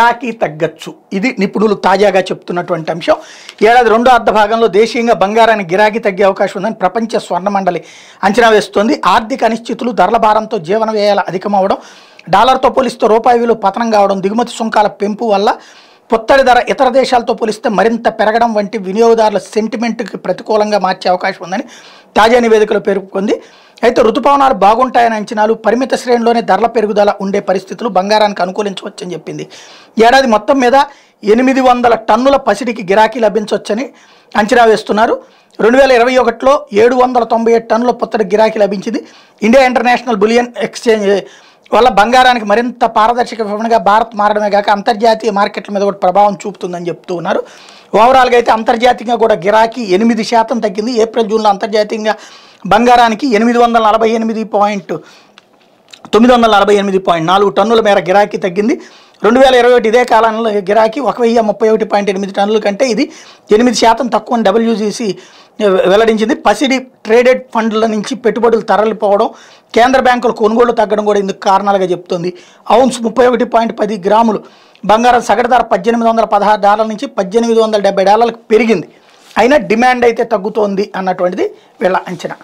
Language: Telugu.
గిరాకీ తగ్గచ్చు ఇది నిపుణులు తాజాగా చెప్తున్నటువంటి అంశం ఏడాది రెండో అర్ధ భాగంలో దేశీయంగా బంగారాన్ని గిరాకీ తగ్గే అవకాశం ఉందని ప్రపంచ స్వర్ణ మండలి అంచనా వేస్తోంది ఆర్థిక అనిశ్చితులు ధరల భారంతో జీవన వ్యయాలు అధికమవడం డాలర్తో పోలిస్తే రూపాయి విలువ పతనం కావడం దిగుమతి సుంకాల పెంపు వల్ల పుత్తడి ధర ఇతర దేశాలతో పోలిస్తే మరింత పెరగడం వంటి వినియోగదారుల సెంటిమెంట్కి ప్రతికూలంగా మార్చే అవకాశం ఉందని తాజా నివేదికలో పేర్కొంది అయితే రుతుపవనాలు బాగుంటాయని అంచనాలు పరిమిత శ్రేణిలోనే ధరల పెరుగుదల ఉండే పరిస్థితులు బంగారానికి అనుకూలించవచ్చని చెప్పింది ఏడాది మొత్తం మీద ఎనిమిది వందల టన్నుల పసిడికి గిరాకీ లభించవచ్చని అంచనా వేస్తున్నారు రెండు వేల ఇరవై ఒకటిలో ఏడు వందల తొంభై ఏడు టన్నుల పుత్తడి గిరాకీ లభించింది ఇండియా ఇంటర్నేషనల్ బులియన్ ఎక్స్చేంజ్ వల్ల బంగారానికి మరింత పారదర్శక వివరణగా భారత్ మారడమే కాక అంతర్జాతీయ మార్కెట్ల మీద కూడా ప్రభావం చూపుతుందని చెప్తూ ఉన్నారు ఓవరాల్గా అయితే అంతర్జాతీయంగా కూడా గిరాకీ ఎనిమిది శాతం తగ్గింది ఏప్రిల్ జూన్లో అంతర్జాతీయంగా బంగారానికి ఎనిమిది వందల నలభై ఎనిమిది పాయింట్ తొమ్మిది వందల నలభై ఎనిమిది పాయింట్ నాలుగు టన్నుల మేర గిరాకీ తగ్గింది రెండు వేల ఇరవై ఒకటి ఇదే కాలంలో గిరాకీ ఒక వెయ్యి ముప్పై ఒకటి పాయింట్ ఎనిమిది టన్నుల కంటే ఇది ఎనిమిది శాతం తక్కువ డబ్ల్యూజీసీ వెల్లడించింది పసిడి ట్రేడెడ్ ఫండ్ల నుంచి పెట్టుబడులు తరలిపోవడం కేంద్ర బ్యాంకులు కొనుగోలు తగ్గడం కూడా ఇందుకు కారణాలుగా చెప్తుంది అవున్స్ ముప్పై ఒకటి పాయింట్ పది గ్రాములు బంగారం సగటు ధర పద్దెనిమిది వందల పదహారు డాలర్ల నుంచి పద్దెనిమిది వందల డెబ్బై డాలర్లకు పెరిగింది అయినా డిమాండ్ అయితే తగ్గుతోంది అన్నటువంటిది వీళ్ళ అంచనా